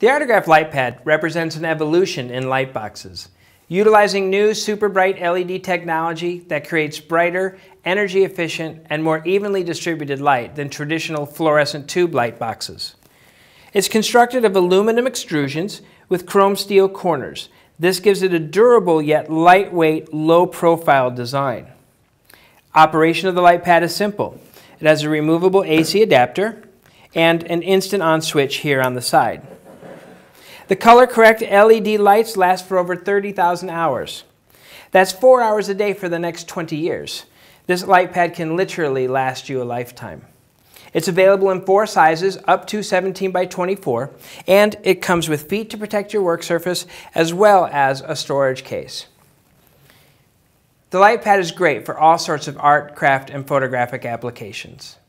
The Artograph LightPad represents an evolution in light boxes, utilizing new super bright LED technology that creates brighter, energy efficient, and more evenly distributed light than traditional fluorescent tube light boxes. It's constructed of aluminum extrusions with chrome steel corners. This gives it a durable yet lightweight, low profile design. Operation of the LightPad is simple. It has a removable AC adapter and an instant on switch here on the side. The color correct LED lights last for over 30,000 hours. That's four hours a day for the next 20 years. This light pad can literally last you a lifetime. It's available in four sizes, up to 17 by 24, and it comes with feet to protect your work surface, as well as a storage case. The light pad is great for all sorts of art, craft, and photographic applications.